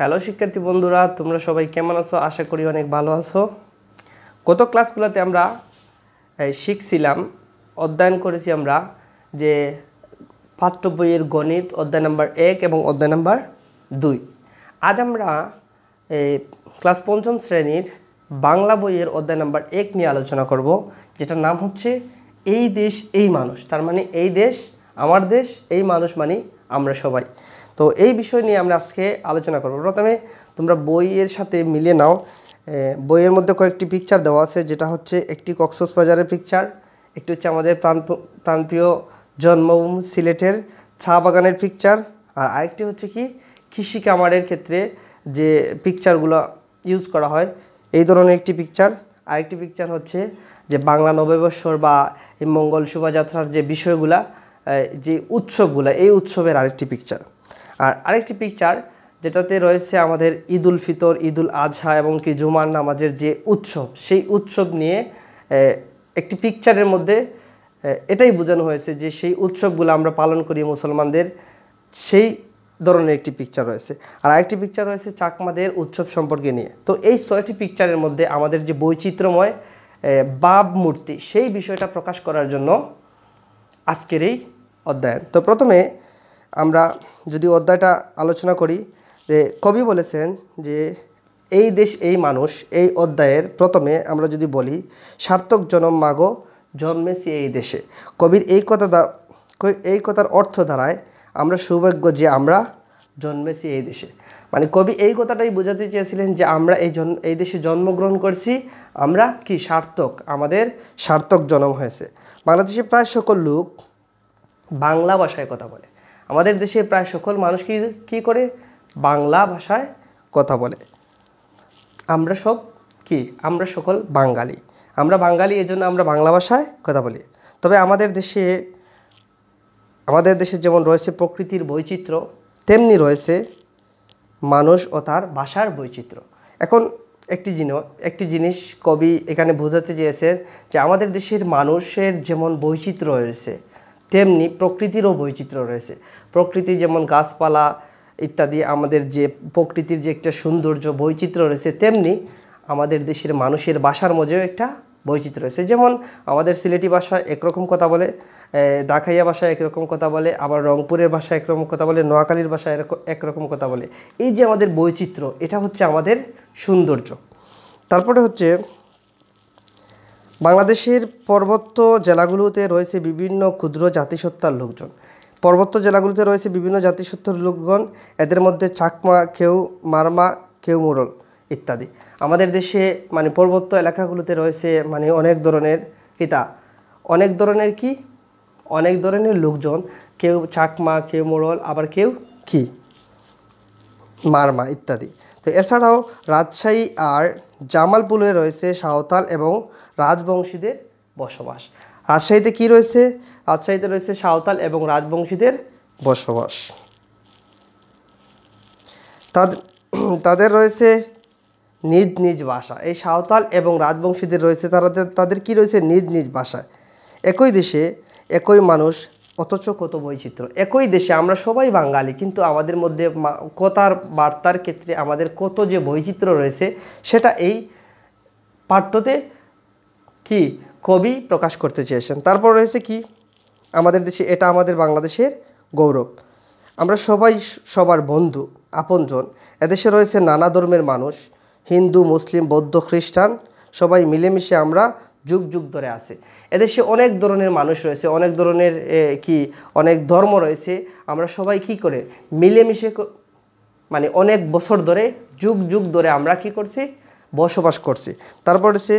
hello শিক্ষার্থী বন্ধুরা তোমরা সবাই কেমন আছো আশা করি অনেক ভালো আছো গত ক্লাসগুলোতে আমরা শিখছিলাম অধ্যয়ন করেছি আমরা যে পাঠ্য বইয়ের গণিত অধ্যায় নাম্বার এক এবং অধ্যায় নাম্বার দুই আজ আমরা ক্লাস পঞ্চম শ্রেণীর বাংলা বইয়ের অধ্যায় নাম্বার এক নিয়ে আলোচনা করব যেটার নাম হচ্ছে এই দেশ এই মানুষ তার মানে এই দেশ আমার দেশ এই মানুষ মানে আমরা সবাই তো এই বিষয় নিয়ে আমরা আজকে আলোচনা করব প্রথমে তোমরা বইয়ের সাথে মিলিয়ে নাও বইয়ের মধ্যে কয়েকটি পিকচার দেওয়া আছে যেটা হচ্ছে একটি বাজারের পিকচার একটি হচ্ছে আমাদের প্রাণ প্রাণপ্রিয় জন্মভূমি সিলেটের চা বাগানের পিকচার আর আরেকটি হচ্ছে কি কৃষি কামারের ক্ষেত্রে যে পিকচারগুলো ইউজ করা হয় এই ধরনের একটি পিকচার আরেকটি পিকচার হচ্ছে যে বাংলা নববর্ষর বা এই মঙ্গল শোভাযাত্রার যে বিষয়গুলা যে উৎসবগুলো এই উৎসবের আরেকটি পিকচার আর আরেকটি পিকচার যেটাতে রয়েছে আমাদের ঈদুল ফিতর ঈদুল আজহা এবং কি জুমার নামাজের যে উৎসব সেই উৎসব নিয়ে একটি পিকচারের মধ্যে এটাই বোঝানো হয়েছে যে সেই উৎসবগুলো আমরা পালন করি মুসলমানদের সেই ধরনের একটি পিকচার রয়েছে আর আরেকটি পিকচার রয়েছে চাকমাদের উৎসব সম্পর্কে নিয়ে তো এই ছয়টি পিকচারের মধ্যে আমাদের যে বৈচিত্র্যময় বাব মূর্তি সেই বিষয়টা প্রকাশ করার জন্য আজকের এই অধ্যায়ন তো প্রথমে আমরা যদি অধ্যায়টা আলোচনা করি যে কবি বলেছেন যে এই দেশ এই মানুষ এই অধ্যায়ের প্রথমে আমরা যদি বলি সার্থক জনম মাগো জন্মেছি এই দেশে কবির এই কথা এই কথার অর্থ দ্বারায় আমরা সৌভাগ্য যে আমরা জন্মেছি এই দেশে মানে কবি এই কথাটাই বোঝাতে চেয়েছিলেন যে আমরা এই জন এই দেশে জন্মগ্রহণ করছি আমরা কি সার্থক আমাদের সার্থক জনম হয়েছে বাংলাদেশে প্রায় সকল লোক বাংলা ভাষায় কথা বলে আমাদের দেশে প্রায় সকল মানুষ কি কী করে বাংলা ভাষায় কথা বলে আমরা সব কি আমরা সকল বাঙালি আমরা বাঙালি এজন্য আমরা বাংলা ভাষায় কথা বলি তবে আমাদের দেশে আমাদের দেশে যেমন রয়েছে প্রকৃতির বৈচিত্র্য তেমনি রয়েছে মানুষ ও তার ভাষার বৈচিত্র্য এখন একটি জিনিস একটি জিনিস কবি এখানে বোঝাতে চেয়েছেন যে আমাদের দেশের মানুষের যেমন বৈচিত্র্য রয়েছে তেমনি প্রকৃতিরও বৈচিত্র্য রয়েছে প্রকৃতি যেমন গাছপালা ইত্যাদি আমাদের যে প্রকৃতির যে একটা সৌন্দর্য বৈচিত্র্য রয়েছে তেমনি আমাদের দেশের মানুষের বাসার মধ্যেও একটা বৈচিত্র্য রয়েছে যেমন আমাদের সিলেটি ভাষা একরকম কথা বলে ডাকাইয়া ভাষা একরকম কথা বলে আবার রংপুরের ভাষা একরকম কথা বলে নোয়াখালীর ভাষা একরকম কথা বলে এই যে আমাদের বৈচিত্র্য এটা হচ্ছে আমাদের সৌন্দর্য তারপরে হচ্ছে বাংলাদেশের পর্বত্য জেলাগুলোতে রয়েছে বিভিন্ন ক্ষুদ্র জাতিসত্তার লোকজন পর্বত্য জেলাগুলোতে রয়েছে বিভিন্ন জাতিসত্তার লোকগণ এদের মধ্যে চাকমা কেউ মারমা কেউ মোরল ইত্যাদি আমাদের দেশে মানে পর্বত্য এলাকাগুলোতে রয়েছে মানে অনেক ধরনের কিতা অনেক ধরনের কি অনেক ধরনের লোকজন কেউ চাকমা কেউ মোরল আবার কেউ কি মারমা ইত্যাদি তো এছাড়াও রাজশাহী আর জামালপুরে রয়েছে সাঁওতাল এবং রাজবংশীদের বসবাস রাজশাহীতে কি রয়েছে রাজশাহীতে রয়েছে সাঁওতাল এবং রাজবংশীদের বসবাস তাদের রয়েছে নিজ নিজ ভাষা এই সাঁওতাল এবং রাজবংশীদের রয়েছে তারা তাদের কি রয়েছে নিজ নিজ ভাষা একই দেশে একই মানুষ অথচ কত বৈচিত্র্য একই দেশে আমরা সবাই বাঙালি কিন্তু আমাদের মধ্যে কথার বার্তার ক্ষেত্রে আমাদের কত যে বৈচিত্র্য রয়েছে সেটা এই পাঠ্যতে কি কবি প্রকাশ করতে চেয়েছেন তারপর রয়েছে কি আমাদের দেশে এটা আমাদের বাংলাদেশের গৌরব আমরা সবাই সবার বন্ধু আপনজন এদেশে রয়েছে নানা ধর্মের মানুষ হিন্দু মুসলিম বৌদ্ধ খ্রিস্টান সবাই মিলেমিশে আমরা যুগ যুগ ধরে আছে এদেশে অনেক ধরনের মানুষ রয়েছে অনেক ধরনের কি অনেক ধর্ম রয়েছে আমরা সবাই কি করে মিলেমিশে মানে অনেক বছর ধরে যুগ যুগ ধরে আমরা কি করছি বসবাস করছি তারপর হচ্ছে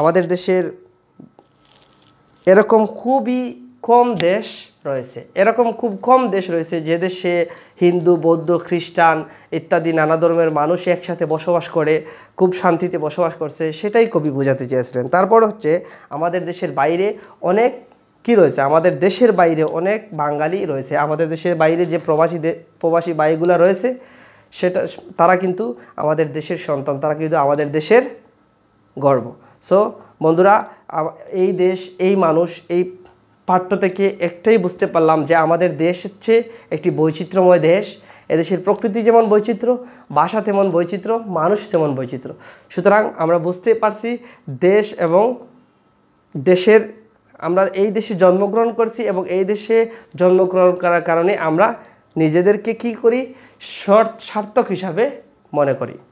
আমাদের দেশের এরকম খুবই কম দেশ রয়েছে এরকম খুব কম দেশ রয়েছে যে দেশে হিন্দু বৌদ্ধ খ্রিস্টান ইত্যাদি নানা ধর্মের মানুষ একসাথে বসবাস করে খুব শান্তিতে বসবাস করছে সেটাই কবি বোঝাতে চেয়েছিলেন তারপর হচ্ছে আমাদের দেশের বাইরে অনেক কি রয়েছে আমাদের দেশের বাইরে অনেক বাঙালি রয়েছে আমাদের দেশের বাইরে যে প্রবাসী প্রবাসী বাইগুলো রয়েছে সেটা তারা কিন্তু আমাদের দেশের সন্তান তারা কিন্তু আমাদের দেশের গর্ব সো বন্ধুরা এই দেশ এই মানুষ এই পাঠ্য থেকে একটাই বুঝতে পারলাম যে আমাদের দেশ হচ্ছে একটি বৈচিত্র্যময় দেশ এদেশের প্রকৃতি যেমন বৈচিত্র্য ভাষা তেমন বৈচিত্র্য মানুষ তেমন বৈচিত্র্য সুতরাং আমরা বুঝতে পারছি দেশ এবং দেশের আমরা এই দেশে জন্মগ্রহণ করছি এবং এই দেশে জন্মগ্রহণ করার কারণে আমরা নিজেদেরকে কি করি শর্ত সার্থক হিসাবে মনে করি